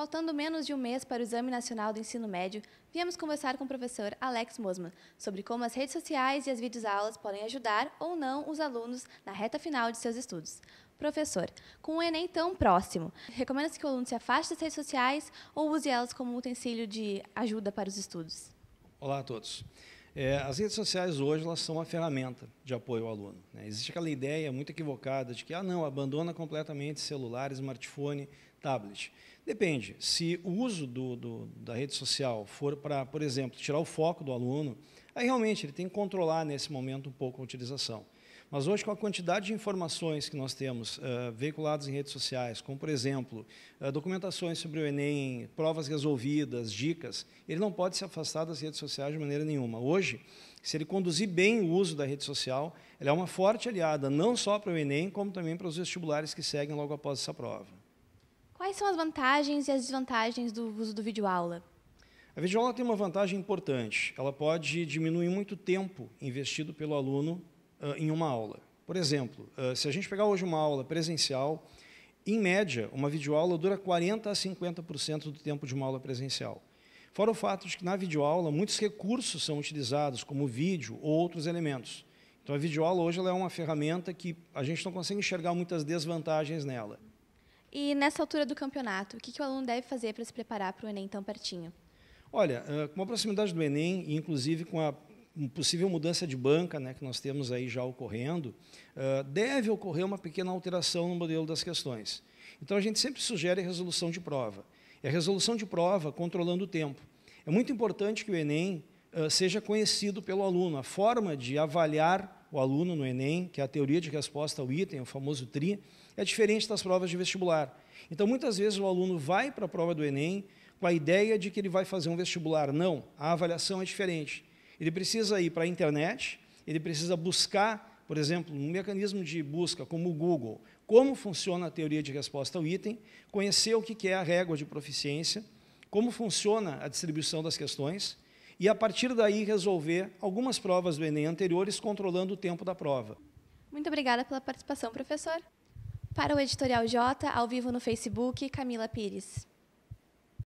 Faltando menos de um mês para o Exame Nacional do Ensino Médio, viemos conversar com o professor Alex Mosman sobre como as redes sociais e as videoaulas podem ajudar ou não os alunos na reta final de seus estudos. Professor, com o Enem tão próximo, recomenda-se que o aluno se afaste das redes sociais ou use elas como um utensílio de ajuda para os estudos? Olá a todos. É, as redes sociais hoje elas são uma ferramenta de apoio ao aluno. Né? Existe aquela ideia muito equivocada de que, ah, não, abandona completamente celular, smartphone, tablet. Depende. Se o uso do, do, da rede social for para, por exemplo, tirar o foco do aluno, aí realmente ele tem que controlar nesse momento um pouco a utilização. Mas hoje, com a quantidade de informações que nós temos uh, veiculadas em redes sociais, como, por exemplo, uh, documentações sobre o Enem, provas resolvidas, dicas, ele não pode se afastar das redes sociais de maneira nenhuma. Hoje, se ele conduzir bem o uso da rede social, ela é uma forte aliada, não só para o Enem, como também para os vestibulares que seguem logo após essa prova. Quais são as vantagens e as desvantagens do uso do vídeo aula? A videoaula tem uma vantagem importante. Ela pode diminuir muito tempo investido pelo aluno uh, em uma aula. Por exemplo, uh, se a gente pegar hoje uma aula presencial, em média, uma videoaula dura 40% a 50% do tempo de uma aula presencial. Fora o fato de que na videoaula muitos recursos são utilizados, como vídeo ou outros elementos. Então a videoaula hoje é uma ferramenta que a gente não consegue enxergar muitas desvantagens nela. E nessa altura do campeonato, o que, que o aluno deve fazer para se preparar para o Enem tão pertinho? Olha, com a proximidade do Enem, e inclusive com a possível mudança de banca, né, que nós temos aí já ocorrendo, uh, deve ocorrer uma pequena alteração no modelo das questões. Então, a gente sempre sugere a resolução de prova. E a resolução de prova controlando o tempo. É muito importante que o Enem uh, seja conhecido pelo aluno. A forma de avaliar o aluno no Enem, que é a teoria de resposta ao item, o famoso TRI, é diferente das provas de vestibular. Então, muitas vezes, o aluno vai para a prova do Enem com a ideia de que ele vai fazer um vestibular. Não, a avaliação é diferente. Ele precisa ir para a internet, ele precisa buscar, por exemplo, um mecanismo de busca como o Google, como funciona a teoria de resposta ao item, conhecer o que é a régua de proficiência, como funciona a distribuição das questões, e a partir daí resolver algumas provas do Enem anteriores, controlando o tempo da prova. Muito obrigada pela participação, professor. Para o Editorial J, ao vivo no Facebook, Camila Pires.